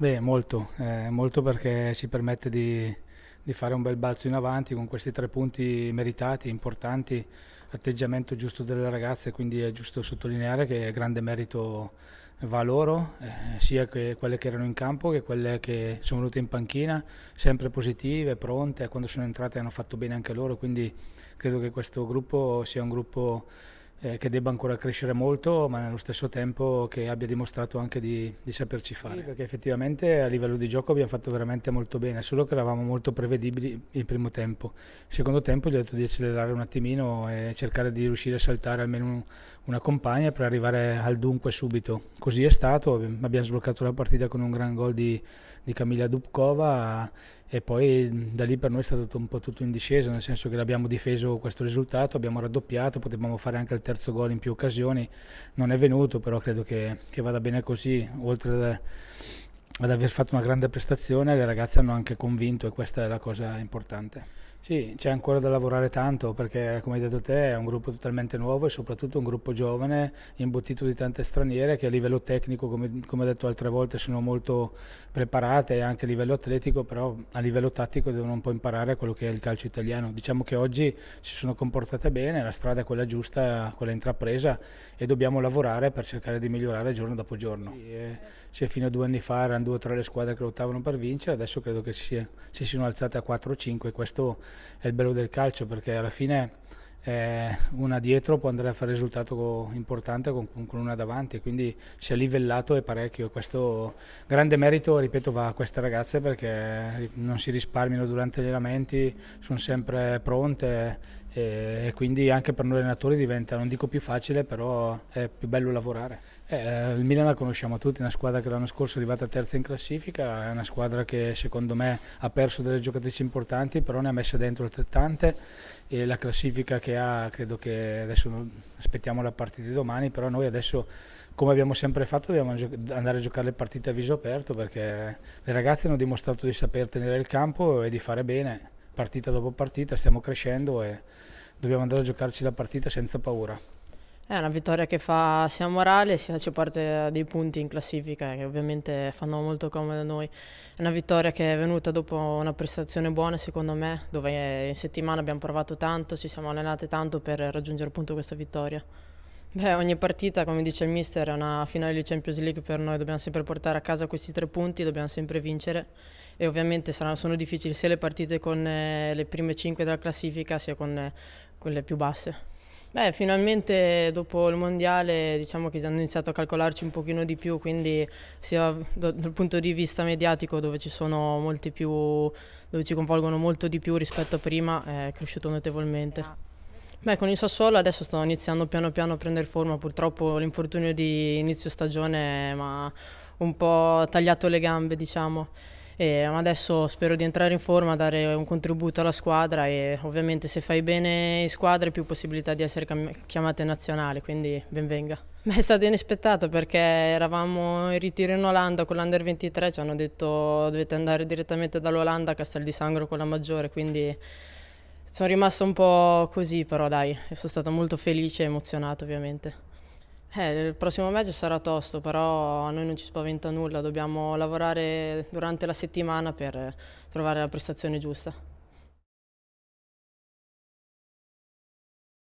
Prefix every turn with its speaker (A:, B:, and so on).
A: Beh, molto, eh, molto perché ci permette di, di, fare un bel balzo in avanti con questi tre punti meritati, importanti, atteggiamento giusto delle ragazze, quindi è giusto sottolineare che grande merito va a loro, eh, sia che quelle che erano in campo che quelle che sono venute in panchina, sempre positive, pronte, quando sono entrate hanno fatto bene anche loro, quindi credo che questo gruppo sia un gruppo eh, che debba ancora crescere molto, ma nello stesso tempo che abbia dimostrato anche di, di saperci fare. Sì, perché effettivamente a livello di gioco abbiamo fatto veramente molto bene, solo che eravamo molto prevedibili il primo tempo. Il secondo tempo gli ho detto di accelerare un attimino e cercare di riuscire a saltare almeno una compagna per arrivare al dunque subito. Così è stato, abbiamo sbloccato la partita con un gran gol di, di Camilla Dubkova e poi mm, da lì per noi è stato un po' tutto in discesa, nel senso che l'abbiamo difeso questo risultato, abbiamo raddoppiato, potevamo fare anche il terzo gol in più occasioni, non è venuto, però credo che, che vada bene così, oltre ad, ad aver fatto una grande prestazione le ragazze hanno anche convinto e questa è la cosa importante. Sì, c'è ancora da lavorare tanto perché come hai detto te è un gruppo totalmente nuovo e soprattutto un gruppo giovane imbottito di tante straniere che a livello tecnico, come, come ho detto altre volte, sono molto preparate e anche a livello atletico, però a livello tattico devono un po' imparare quello che è il calcio italiano. Diciamo che oggi si sono comportate bene, la strada è quella giusta, quella intrapresa e dobbiamo lavorare per cercare di migliorare giorno dopo giorno. E eh, se fino a due anni fa erano due o tre le squadre che lottavano per vincere, adesso credo che si, si siano alzate a 4 o 5 questo è il bello del calcio perché alla fine eh, una dietro può andare a fare risultato importante con, con, una davanti, quindi si è livellato e parecchio. Questo grande merito, ripeto, va a queste ragazze perché non si risparmiano durante gli allenamenti, sono sempre pronte e quindi anche per noi allenatori diventa, non dico più facile, però è più bello lavorare. Eh, il Milan la conosciamo tutti, è una squadra che l'anno scorso è arrivata terza in classifica, è una squadra che secondo me ha perso delle giocatrici importanti, però ne ha messe dentro altrettante e la classifica che ha, credo che adesso aspettiamo la partita di domani, però noi adesso come abbiamo sempre fatto dobbiamo andare a giocare le partite a viso aperto perché le ragazze hanno dimostrato di saper tenere il campo e di fare bene partita dopo partita, stiamo crescendo e dobbiamo andare a giocarci la partita senza paura.
B: È una vittoria che fa sia morale sia ci porta dei punti in classifica eh, che ovviamente fanno molto comodo a noi. È una vittoria che è venuta dopo una prestazione buona secondo me, dove in settimana abbiamo provato tanto, ci siamo allenate tanto per raggiungere appunto questa vittoria. Beh, ogni partita, come dice il mister, è una finale di Champions League per noi, dobbiamo sempre portare a casa questi tre punti, dobbiamo sempre vincere e ovviamente saranno, sono difficili sia le partite con eh, le prime cinque della classifica sia con eh, quelle più basse. Beh, finalmente dopo il mondiale diciamo che hanno iniziato a calcolarci un pochino di più, quindi sia dal punto di vista mediatico dove ci sono molti più, dove ci coinvolgono molto di più rispetto a prima, è cresciuto notevolmente. Ah. Beh, con il Sassuolo adesso sto iniziando piano piano a prendere forma, purtroppo l'infortunio di inizio stagione mi ha un po' tagliato le gambe, diciamo. E adesso spero di entrare in forma, dare un contributo alla squadra e ovviamente se fai bene in squadra più possibilità di essere chiamate nazionale, quindi benvenga. Beh, è stato inaspettato perché eravamo in ritiro in Olanda con l'Under 23, ci hanno detto dovete andare direttamente dall'Olanda a Castel di Sangro con la maggiore, quindi sono rimasta un po' così, però dai, sono stata molto felice e emozionata ovviamente. Eh, il prossimo match sarà tosto, però a noi non ci spaventa nulla, dobbiamo lavorare durante la settimana per trovare la prestazione giusta.